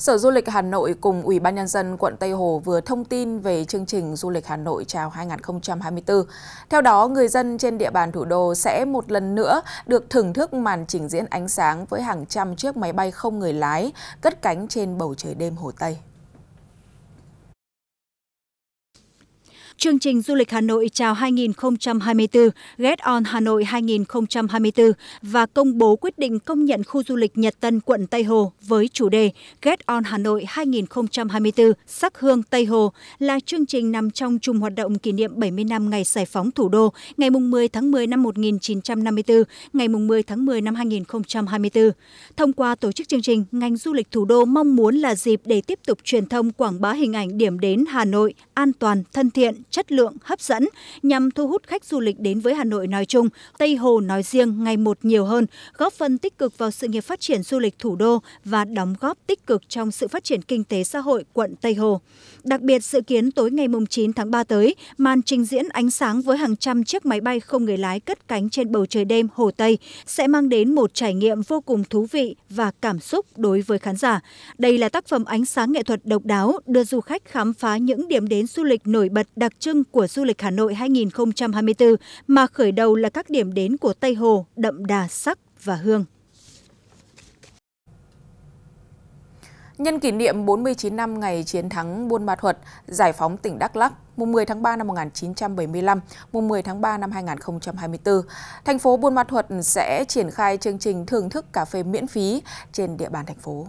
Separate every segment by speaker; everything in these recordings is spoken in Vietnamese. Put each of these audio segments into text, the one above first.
Speaker 1: Sở Du lịch Hà Nội cùng Ủy ban Nhân dân quận Tây Hồ vừa thông tin về chương trình Du lịch Hà Nội chào 2024. Theo đó, người dân trên địa bàn thủ đô sẽ một lần nữa được thưởng thức màn trình diễn ánh sáng với hàng trăm chiếc máy bay không người lái cất cánh trên bầu trời đêm Hồ Tây.
Speaker 2: Chương trình Du lịch Hà Nội chào 2024, Get on Hà Nội 2024 và công bố quyết định công nhận khu du lịch Nhật Tân quận Tây Hồ với chủ đề Get on Hà Nội 2024 Sắc hương Tây Hồ là chương trình nằm trong chùm hoạt động kỷ niệm 70 năm ngày giải phóng thủ đô ngày 10 tháng 10 năm 1954, ngày 10 tháng 10 năm 2024. Thông qua tổ chức chương trình, ngành du lịch thủ đô mong muốn là dịp để tiếp tục truyền thông quảng bá hình ảnh điểm đến Hà Nội an toàn, thân thiện, chất lượng hấp dẫn nhằm thu hút khách du lịch đến với Hà Nội nói chung, Tây Hồ nói riêng ngày một nhiều hơn, góp phần tích cực vào sự nghiệp phát triển du lịch thủ đô và đóng góp tích cực trong sự phát triển kinh tế xã hội quận Tây Hồ. Đặc biệt dự kiến tối ngày 9 tháng 3 tới, màn trình diễn ánh sáng với hàng trăm chiếc máy bay không người lái cất cánh trên bầu trời đêm Hồ Tây sẽ mang đến một trải nghiệm vô cùng thú vị và cảm xúc đối với khán giả. Đây là tác phẩm ánh sáng nghệ thuật độc đáo đưa du khách khám phá những điểm đến du lịch nổi bật đặc trưng của du lịch Hà Nội 2024 mà khởi đầu là các điểm đến của Tây Hồ đậm đà sắc và hương.
Speaker 1: Nhân kỷ niệm 49 năm ngày chiến thắng Buôn Ma Thuật giải phóng tỉnh Đắk Lắk, mùng 10 tháng 3 năm 1975, mùng 10 tháng 3 năm 2024, thành phố Buôn Ma Thuật sẽ triển khai chương trình thưởng thức cà phê miễn phí trên địa bàn thành phố.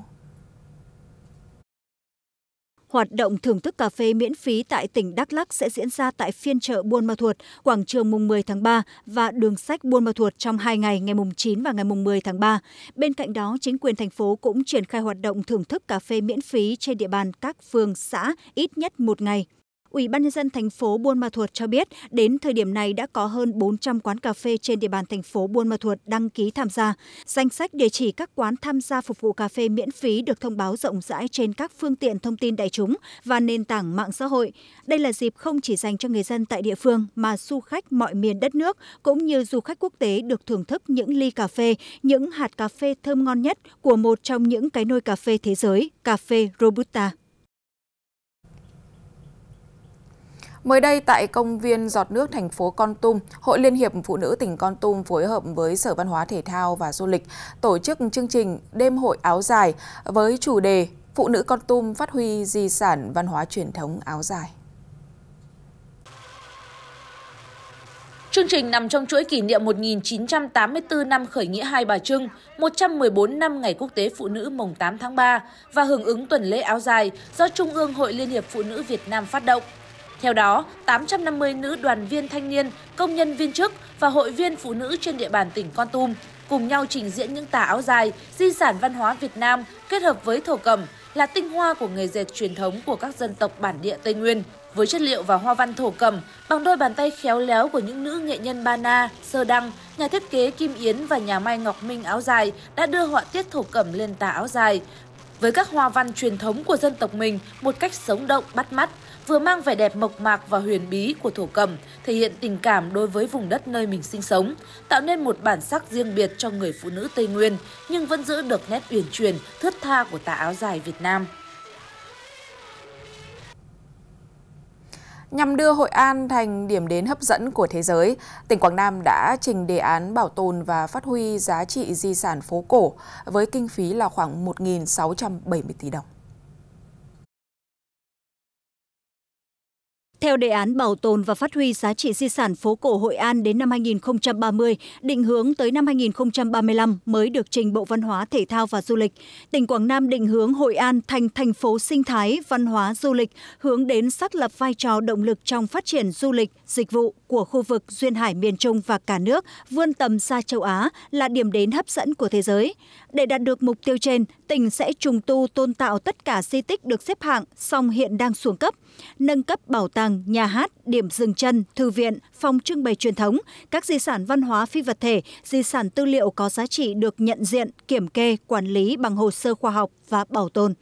Speaker 2: Hoạt động thưởng thức cà phê miễn phí tại tỉnh Đắk Lắc sẽ diễn ra tại phiên chợ Buôn Ma Thuột, quảng trường mùng 10 tháng 3 và đường sách Buôn Ma Thuột trong 2 ngày ngày mùng 9 và ngày mùng 10 tháng 3. Bên cạnh đó, chính quyền thành phố cũng triển khai hoạt động thưởng thức cà phê miễn phí trên địa bàn các phường, xã ít nhất một ngày. Ủy ban nhân dân thành phố Buôn Ma Thuột cho biết, đến thời điểm này đã có hơn 400 quán cà phê trên địa bàn thành phố Buôn Ma Thuột đăng ký tham gia. Danh sách địa chỉ các quán tham gia phục vụ cà phê miễn phí được thông báo rộng rãi trên các phương tiện thông tin đại chúng và nền tảng mạng xã hội. Đây là dịp không chỉ dành cho người dân tại địa phương mà du khách mọi miền đất nước cũng như du khách quốc tế được thưởng thức những ly cà phê, những hạt cà phê thơm ngon nhất của một trong những cái nôi cà phê thế giới, cà
Speaker 1: phê Robusta. Mới đây tại công viên Giọt nước thành phố Con Tum, Hội Liên hiệp Phụ nữ tỉnh Con Tum phối hợp với Sở Văn hóa Thể thao và Du lịch tổ chức chương trình Đêm hội áo dài với chủ đề Phụ nữ Con Tum phát huy di sản văn hóa truyền thống áo dài.
Speaker 3: Chương trình nằm trong chuỗi kỷ niệm 1984 năm khởi nghĩa Hai Bà Trưng, 114 năm Ngày Quốc tế Phụ nữ mùng 8 tháng 3 và hưởng ứng tuần lễ áo dài do Trung ương Hội Liên hiệp Phụ nữ Việt Nam phát động. Theo đó, 850 nữ đoàn viên thanh niên, công nhân viên chức và hội viên phụ nữ trên địa bàn tỉnh Con Tum cùng nhau trình diễn những tà áo dài, di sản văn hóa Việt Nam kết hợp với thổ cẩm là tinh hoa của nghề dệt truyền thống của các dân tộc bản địa Tây Nguyên. Với chất liệu và hoa văn thổ cẩm bằng đôi bàn tay khéo léo của những nữ nghệ nhân Ba Na, Sơ Đăng, nhà thiết kế Kim Yến và nhà may Ngọc Minh áo dài đã đưa họa tiết thổ cẩm lên tà áo dài với các hoa văn truyền thống của dân tộc mình một cách sống động, bắt mắt, vừa mang vẻ đẹp mộc mạc và huyền bí của thổ cầm thể hiện tình cảm đối với vùng đất nơi mình sinh sống, tạo nên một bản sắc riêng biệt cho người phụ nữ Tây Nguyên, nhưng vẫn giữ được nét uyển chuyển, thướt tha của tà áo dài Việt Nam.
Speaker 1: Nhằm đưa Hội An thành điểm đến hấp dẫn của thế giới, tỉnh Quảng Nam đã trình đề án bảo tồn và phát huy giá trị di sản phố cổ với kinh phí là khoảng 1.670 tỷ đồng.
Speaker 2: Theo đề án bảo tồn và phát huy giá trị di sản phố cổ Hội An đến năm 2030, định hướng tới năm 2035 mới được trình Bộ Văn hóa, Thể thao và Du lịch, tỉnh Quảng Nam định hướng Hội An thành thành phố sinh thái, văn hóa, du lịch, hướng đến xác lập vai trò động lực trong phát triển du lịch, dịch vụ của khu vực duyên hải miền trung và cả nước vươn tầm xa châu Á là điểm đến hấp dẫn của thế giới. Để đạt được mục tiêu trên, tỉnh sẽ trùng tu tôn tạo tất cả di tích được xếp hạng song hiện đang xuống cấp, nâng cấp bảo tàng, nhà hát, điểm dừng chân, thư viện, phòng trưng bày truyền thống, các di sản văn hóa phi vật thể, di sản tư liệu có giá trị được nhận diện, kiểm kê, quản lý bằng hồ sơ khoa học và bảo tồn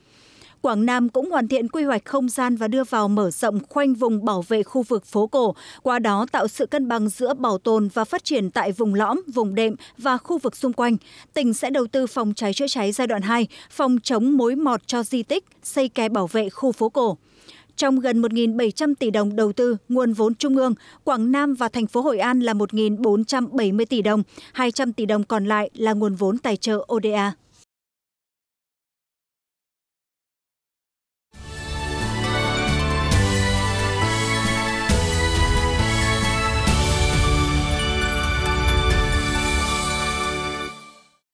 Speaker 2: quảng nam cũng hoàn thiện quy hoạch không gian và đưa vào mở rộng khoanh vùng bảo vệ khu vực phố cổ qua đó tạo sự cân bằng giữa bảo tồn và phát triển tại vùng lõm vùng đệm và khu vực xung quanh tỉnh sẽ đầu tư phòng cháy chữa cháy giai đoạn 2, phòng chống mối mọt cho di tích xây kè bảo vệ khu phố cổ trong gần 1.700 tỷ đồng đầu tư nguồn vốn trung ương, Quảng Nam và thành phố Hội An là 1.470 tỷ đồng, 200 tỷ đồng còn lại là nguồn vốn tài trợ ODA.